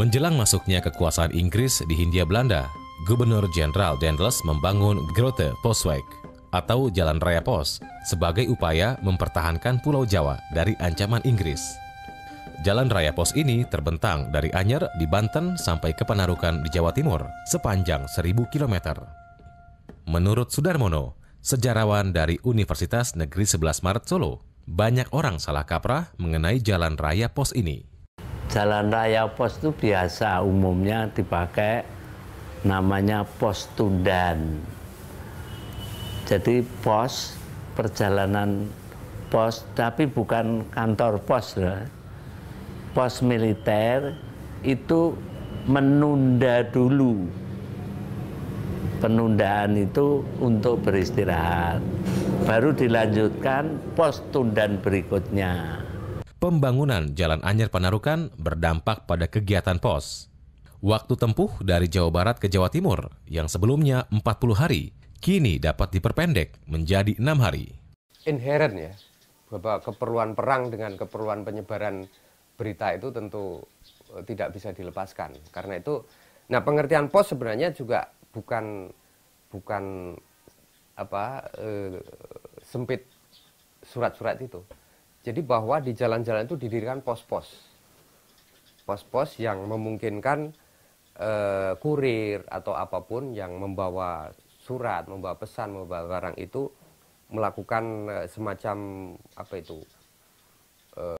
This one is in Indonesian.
Menjelang masuknya kekuasaan Inggris di Hindia Belanda, Gubernur Jenderal Dendels membangun Grote Posweg atau Jalan Raya Pos sebagai upaya mempertahankan Pulau Jawa dari ancaman Inggris. Jalan Raya Pos ini terbentang dari Anyer di Banten sampai ke Penarukan di Jawa Timur sepanjang 1000 km. Menurut Sudarmono, sejarawan dari Universitas Negeri 11 Maret Solo, banyak orang salah kaprah mengenai Jalan Raya Pos ini jalan raya pos itu biasa umumnya dipakai namanya pos tundan. Jadi pos perjalanan pos tapi bukan kantor pos lah. Pos militer itu menunda dulu penundaan itu untuk beristirahat baru dilanjutkan pos tundan berikutnya pembangunan Jalan Anyer Panarukan berdampak pada kegiatan pos. Waktu tempuh dari Jawa Barat ke Jawa Timur yang sebelumnya 40 hari, kini dapat diperpendek menjadi enam hari. Inherent ya, bahwa keperluan perang dengan keperluan penyebaran berita itu tentu e, tidak bisa dilepaskan. Karena itu, nah pengertian pos sebenarnya juga bukan bukan apa eh, sempit surat-surat itu. Jadi bahwa di jalan-jalan itu didirikan pos-pos. Pos-pos yang memungkinkan eh, kurir atau apapun yang membawa surat, membawa pesan, membawa barang itu melakukan eh, semacam apa itu